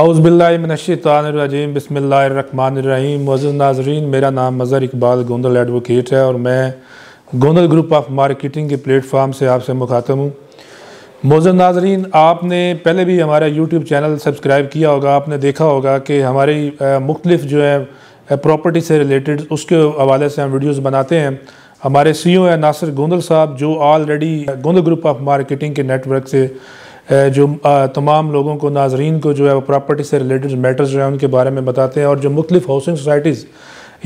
अउज़बिल्लिनशानरजीम बसमीम मज़ नाजरीन मेरा नाम मज़र इकबाल गोंदल एडवोकेट है और मैं गोंदल ग्रुप ऑफ मार्केटिंग के प्लेटफार्म से आपसे मुखातब हूँ मोजन नाजरीन आपने पहले भी हमारा यूट्यूब चैनल सब्सक्राइब किया होगा आपने देखा होगा कि हमारी मुख्तलिफ़ जो है प्रॉपर्टी से रिलेटेड उसके हवाले से हम वीडियोज़ बनाते हैं हमारे सी ओ है नासिर गोंदल साहब जो already Gondal group of marketing के नेटवर्क से जो तमाम लोगों को नाजरीन को जो है वो प्रॉपर्टी से रिलेटेड मैटर्स जो है उनके बारे में बताते हैं और जो मुख्तफ हाउसिंग सोसाइटीज़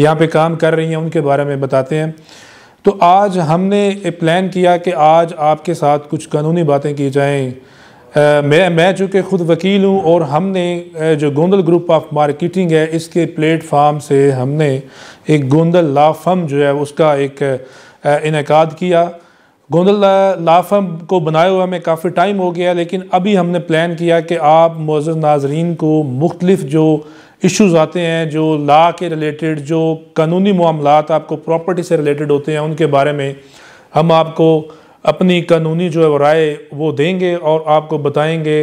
यहाँ पे काम कर रही हैं उनके बारे में बताते हैं तो आज हमने प्लान किया कि आज आपके साथ कुछ कानूनी बातें की जाएँ मैं मैं चूँकि ख़ुद वकील हूँ और हमने जो गोंदल ग्रुप ऑफ मार्केटिंग है इसके प्लेटफार्म से हमने एक गोंदल ला जो है उसका एक इनका किया गोंदल लाफम को बनाए हुए हमें काफ़ी टाइम हो गया लेकिन अभी हमने प्लान किया कि आप मज़र नाजरीन को मुख्तलिफ जो इश्यूज़ आते हैं जो ला के रिलेटेड जो कानूनी मामला आपको प्रॉपर्टी से रिलेटेड होते हैं उनके बारे में हम आपको अपनी कानूनी जो है राय वो देंगे और आपको बताएंगे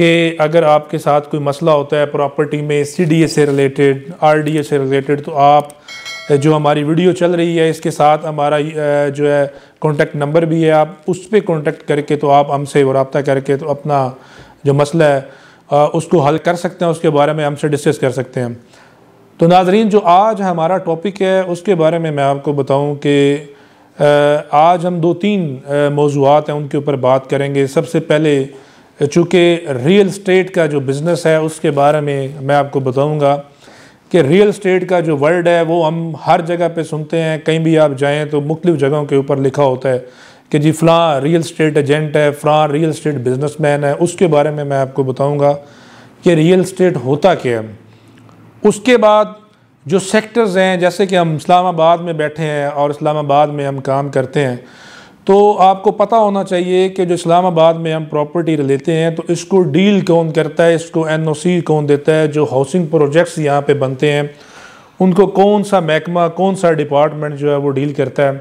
कि अगर आपके साथ कोई मसला होता है प्रॉपर्टी में सी डी ए से रिलेटेड आर डी ए से रिलेटेड तो आप जो हमारी वीडियो चल रही है इसके साथ हमारा जो है कॉन्टैक्ट नंबर भी है आप उस पर कॉन्टैक्ट करके तो आप हमसे रबता करके तो अपना जो मसला है उसको हल कर सकते हैं उसके बारे में हमसे डिस्कस कर सकते हैं तो नाजरीन जो आज हमारा टॉपिक है उसके बारे में मैं आपको बताऊं कि आज हम दो तीन मौजूद हैं उनके ऊपर बात करेंगे सबसे पहले चूँकि रियल स्टेट का जो बिज़नेस है उसके बारे में मैं आपको बताऊँगा कि रियल स्टेट का जो वर्ड है वो हम हर जगह पे सुनते हैं कहीं भी आप जाएं तो मुख्तु जगहों के ऊपर लिखा होता है कि जी फ़लाँ रियल स्टेट एजेंट है फ़लाँ रियल स्टेट बिजनेसमैन है उसके बारे में मैं आपको बताऊंगा कि रियल स्टेट होता क्या है उसके बाद जो सेक्टर्स हैं जैसे कि हम इस्लामाबाद में बैठे हैं और इस्लामाबाद में हम काम करते हैं तो आपको पता होना चाहिए कि जो इस्लामाबाद में हम प्रॉपर्टी लेते हैं तो इसको डील कौन करता है इसको एनओसी कौन देता है जो हाउसिंग प्रोजेक्ट्स यहाँ पे बनते हैं उनको कौन सा महकमा कौन सा डिपार्टमेंट जो है वो डील करता है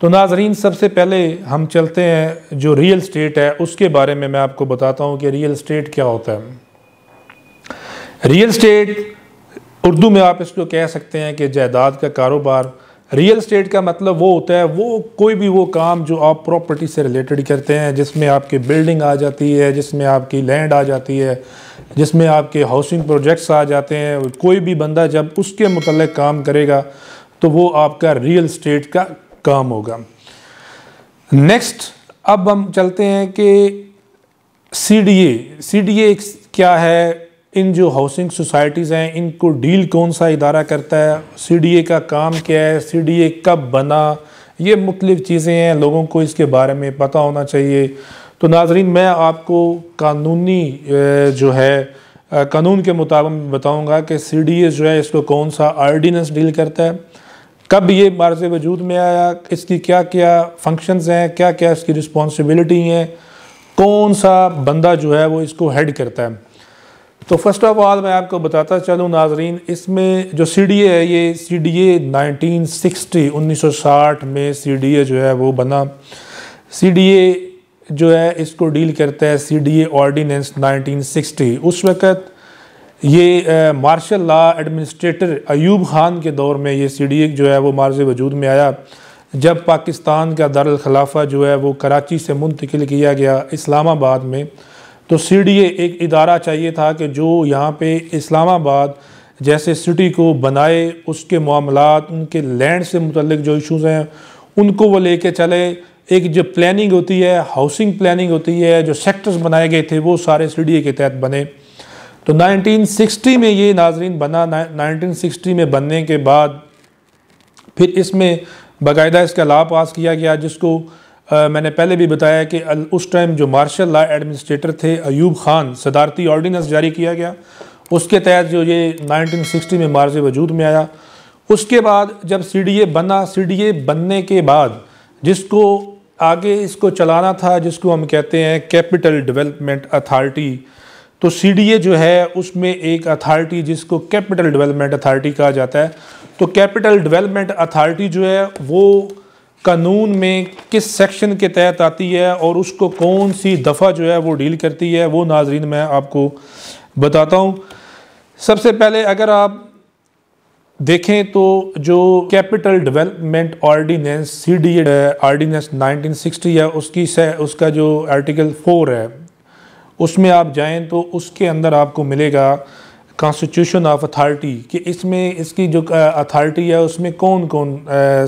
तो नाजरीन सबसे पहले हम चलते हैं जो रियल स्टेट है उसके बारे में मैं आपको बताता हूँ कि रियल स्टेट क्या होता है रियल स्टेट उर्दू में आप इसको कह सकते हैं कि जायदाद का कारोबार रियल स्टेट का मतलब वो होता है वो कोई भी वो काम जो आप प्रॉपर्टी से रिलेटेड करते हैं जिसमें आपकी बिल्डिंग आ जाती है जिसमें आपकी लैंड आ जाती है जिसमें आपके हाउसिंग प्रोजेक्ट्स आ जाते हैं कोई भी बंदा जब उसके मतलब काम करेगा तो वो आपका रियल स्टेट का काम होगा नेक्स्ट अब हम चलते हैं कि सी डी ए सी डी ए क्या है इन जो हाउसिंग सोसाइटीज़ हैं इनको डील कौन सा इदारा करता है सी का काम क्या है सी कब बना ये मुख्तफ चीज़ें हैं लोगों को इसके बारे में पता होना चाहिए तो नाजरीन मैं आपको कानूनी जो है कानून के मुताबिक बताऊंगा कि सी डी ए जो है इसको कौन सा आर्डीनेंस डील करता है कब ये मार्ज वजूद में आया इसकी क्या क्या फंक्शंस हैं क्या क्या इसकी रिस्पॉन्सिबिलिटी हैं कौन सा बंदा जो है वो इसको हेड करता है तो फर्स्ट ऑफ ऑल मैं आपको बताता चलूँ नाजरीन इसमें जो सी डी ए है ये C D A nineteen sixty उन्नीस सौ साठ में सी डी ए जो है वो बना सी डी ए जो है इसको डील करता है C D A ordinance nineteen sixty उस वक़्त ये martial law administrator Ayub Khan के दौर में ये सी डी ए जो है वो मार्ज वजूद में आया जब पाकिस्तान का दारखलाफा जो है वो कराची से मुंतकिल किया गया इस्लामाबाद में तो सी एक इदारा चाहिए था कि जो यहाँ पर इस्लामाबाद जैसे सिटी को बनाए उसके मामला उनके लैंड से मुतलक जो इशूज़ हैं उनको वो लेके चले एक जो प्लानिंग होती है हाउसिंग प्लानिंग होती है जो सेक्टर्स बनाए गए थे वो सारे सी के तहत बने तो 1960 में ये नाजरीन बना 1960 में बनने के बाद फिर इसमें बाकायदा इसका ला पास किया गया जिसको आ, मैंने पहले भी बताया कि उस टाइम जो मार्शल ला एडमिनिस्ट्रेटर थे अयूब खान सदारती ऑर्डीनेंस जारी किया गया उसके तहत जो ये 1960 में मार्ज वजूद में आया उसके बाद जब सी डी ए बना सी डी ए बनने के बाद जिसको आगे इसको चलाना था जिसको हम कहते हैं कैपिटल डेवलपमेंट अथॉरिटी तो सी डी ए जो है उसमें एक अथॉरिटी जिसको कैपिटल डेवलपमेंट अथॉरिटी कहा जाता है तो कैपिटल डेवलपमेंट अथॉरिटी जो है वो कानून में किस सेक्शन के तहत आती है और उसको कौन सी दफ़ा जो है वो डील करती है वो नाजरीन मैं आपको बताता हूँ सबसे पहले अगर आप देखें तो जो capital development ordinance C D ordinance nineteen sixty है उसकी से उसका जो आर्टिकल फ़ोर है उसमें आप जाएं तो उसके अंदर आपको मिलेगा कॉन्स्टिट्यूशन ऑफ अथार्टी कि इसमें इसकी जो अथॉरिटी है उसमें कौन कौन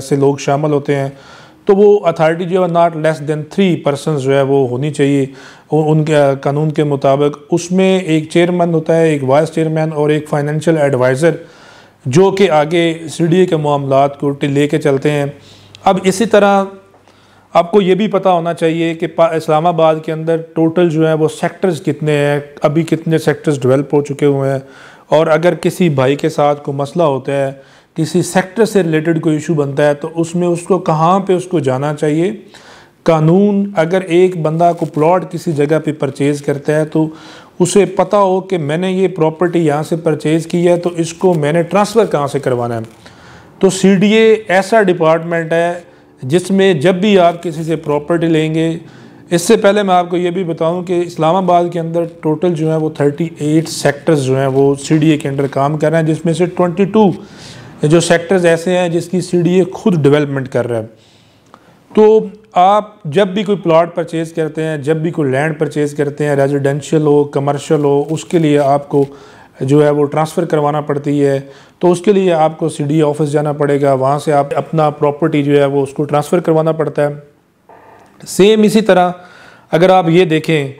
से लोग शामिल होते हैं तो वो अथार्टी जो है not less than three person जो है वो होनी चाहिए उनके कानून के मुताबिक उसमें एक चेयरमैन होता है एक वाइस चेयरमैन और एक फाइनेंशियल एडवाइज़र जो कि आगे सी डी ए के मामला को लेके चलते हैं अब इसी तरह आपको ये भी पता होना चाहिए कि इस्लामाबाद के अंदर टोटल जो है वो सेक्टर्स कितने हैं अभी कितने सेक्टर्स डेवलप हो चुके हुए हैं और अगर किसी भाई के साथ कोई मसला होता है किसी सेक्टर से रिलेटेड कोई इशू बनता है तो उसमें उसको कहाँ पे उसको जाना चाहिए कानून अगर एक बंदा को प्लॉट किसी जगह पे परचेज़ करता है तो उसे पता हो कि मैंने ये प्रॉपर्टी यहाँ से परचेज़ की है तो इसको मैंने ट्रांसफ़र कहाँ से करवाना है तो सी ऐसा डिपार्टमेंट है जिसमें जब भी आप किसी से प्रॉपर्टी लेंगे इससे पहले मैं आपको ये भी बताऊं कि इस्लामाबाद के अंदर टोटल जो है वो 38 सेक्टर्स जो हैं वो सीडीए के अंडर काम कर रहे हैं जिसमें से 22 जो सेक्टर्स ऐसे हैं जिसकी सीडीए खुद डेवलपमेंट कर रहा है तो आप जब भी कोई प्लाट परचेज़ करते हैं जब भी कोई लैंड परचेज़ करते हैं रेजिडेंशियल हो कमर्शल हो उसके लिए आपको जो है वो ट्रांसफ़र करवाना पड़ती है तो उसके लिए आपको सी ऑफिस जाना पड़ेगा वहाँ से आप अपना प्रॉपर्टी जो है वो उसको ट्रांसफ़र करवाना पड़ता है सेम इसी तरह अगर आप ये देखें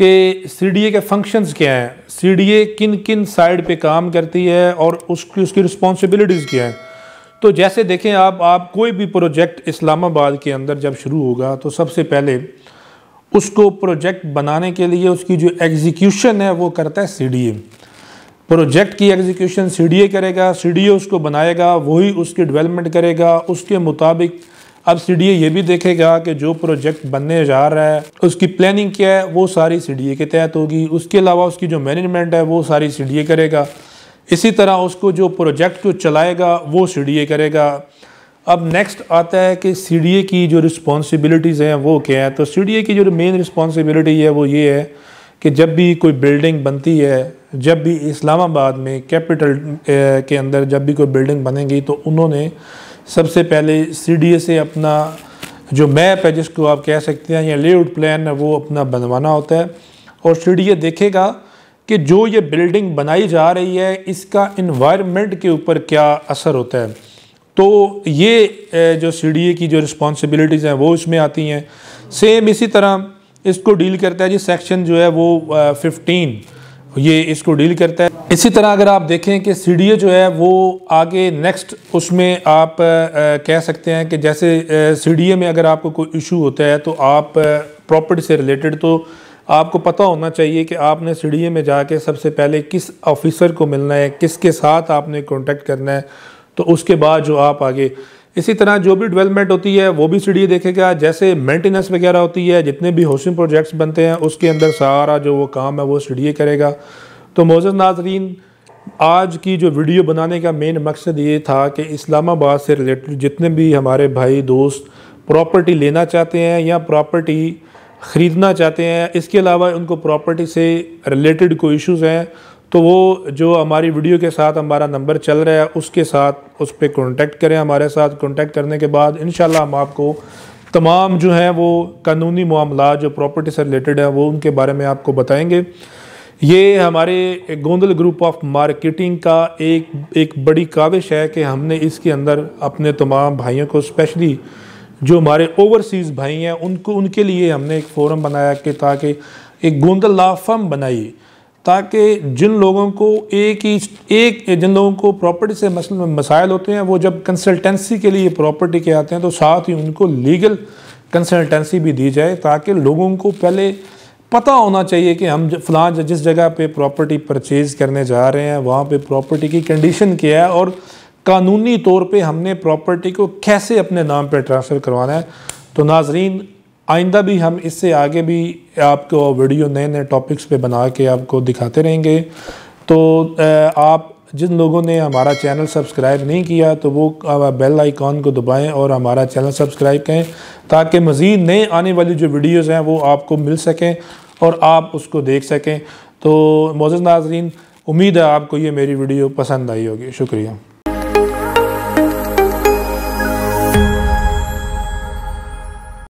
कि सी के फंक्शंस क्या हैं सी किन किन साइड पे काम करती है और उसकी उसकी रिस्पॉन्सिबिलिटीज़ क्या हैं तो जैसे देखें आप आप कोई भी प्रोजेक्ट इस्लामाबाद के अंदर जब शुरू होगा तो सबसे पहले उसको प्रोजेक्ट बनाने के लिए उसकी जो एग्जीक्यूशन है वो करता है सी प्रोजेक्ट की एग्जीक्यूशन सी करेगा सी उसको बनाएगा वही उसकी डेवलपमेंट करेगा उसके मुताबिक अब सी ये भी देखेगा कि जो प्रोजेक्ट बनने जा रहा है उसकी प्लानिंग क्या है वो सारी सी के तहत होगी उसके अलावा उसकी जो मैनेजमेंट है वो सारी सी करेगा इसी तरह उसको जो प्रोजेक्ट को चलाएगा वो सी करेगा अब नेक्स्ट आता है कि सी की जो रिस्पॉन्सिबिलिटीज़ हैं वो क्या है तो सी की जो मेन रिस्पॉन्सिबिलिटी है वो ये है कि जब भी कोई बिल्डिंग बनती है जब भी इस्लामाबाद में कैपिटल के अंदर जब भी कोई बिल्डिंग बनेगी तो उन्होंने सबसे पहले सी से अपना जो मैप है जिसको आप कह सकते हैं या लेआउट प्लान है वो अपना बनवाना होता है और सी देखेगा कि जो ये बिल्डिंग बनाई जा रही है इसका इन्वायरमेंट के ऊपर क्या असर होता है तो ये जो सी की जो रिस्पॉन्सिबिलिटीज़ हैं वो इसमें आती हैं सेम इसी तरह इसको डील करता है जी सेक्शन जो है वो फिफ्टीन ये इसको डील करता है इसी तरह अगर आप देखें कि सी जो है वो आगे नेक्स्ट उसमें आप कह सकते हैं कि जैसे सी में अगर आपको कोई इशू होता है तो आप प्रॉपर्टी से रिलेटेड तो आपको पता होना चाहिए कि आपने सी में जाके सबसे पहले किस ऑफिसर को मिलना है किसके साथ आपने कॉन्टेक्ट करना है तो उसके बाद जो आप आगे इसी तरह जो भी डेवलपमेंट होती है वो भी सीढ़ी देखेगा जैसे मेंटेनेंस वगैरह होती है जितने भी हाउसिंग प्रोजेक्ट्स बनते हैं उसके अंदर सारा जो वो काम है वो सीढ़ी करेगा तो मोज़ नाजरीन आज की जो वीडियो बनाने का मेन मकसद ये था कि इस्लामाबाद से रिलेटेड जितने भी हमारे भाई दोस्त प्रॉपर्टी लेना चाहते हैं या प्रॉपर्टी ख़रीदना चाहते हैं इसके अलावा उनको प्रॉपर्टी से रिलेटेड कोई इश्यूज़ हैं तो वो जो हमारी वीडियो के साथ हमारा नंबर चल रहा है उसके साथ उस पर कॉन्टेक्ट करें हमारे साथ कॉन्टेक्ट करने के बाद इन हम आपको तमाम जो है वो कानूनी मामला जो प्रॉपर्टी से रिलेटेड है वो उनके बारे में आपको बताएंगे ये हमारे गोंदल ग्रुप ऑफ मार्केटिंग का एक एक बड़ी काविश है कि हमने इसके अंदर अपने तमाम भाइयों को स्पेशली जो हमारे ओवरसीज़ भाई हैं उनको उनके लिए हमने एक फोरम बनाया कि ताकि एक गोंदल लाफम बनाई बनाइए ताकि जिन लोगों को एक ही एक जिन लोगों को प्रॉपर्टी से मसल में मसाइल होते हैं वो जब कंसल्टेंसी के लिए प्रॉपर्टी के आते हैं तो साथ ही उनको लीगल कंसल्टेंसी भी दी जाए ताकि लोगों को पहले पता होना चाहिए कि हम फ़लाँ जिस जगह पे प्रॉपर्टी परचेज़ करने जा रहे हैं वहाँ पे प्रॉपर्टी की कंडीशन क्या है और कानूनी तौर पे हमने प्रॉपर्टी को कैसे अपने नाम पे ट्रांसफ़र करवाना है तो नाजरीन आइंदा भी हम इससे आगे भी आपको वीडियो नए नए टॉपिक्स पे बना के आपको दिखाते रहेंगे तो आप जिन लोगों ने हमारा चैनल सब्सक्राइब नहीं किया तो वो बेल आइकॉन को दबाएं और हमारा चैनल सब्सक्राइब करें ताकि मज़ीद नए आने वाली जो वीडियोज़ हैं वो आपको मिल सकें और आप उसको देख सकें तो मोज़ नाजरीन उम्मीद है आपको ये मेरी वीडियो पसंद आई होगी शुक्रिया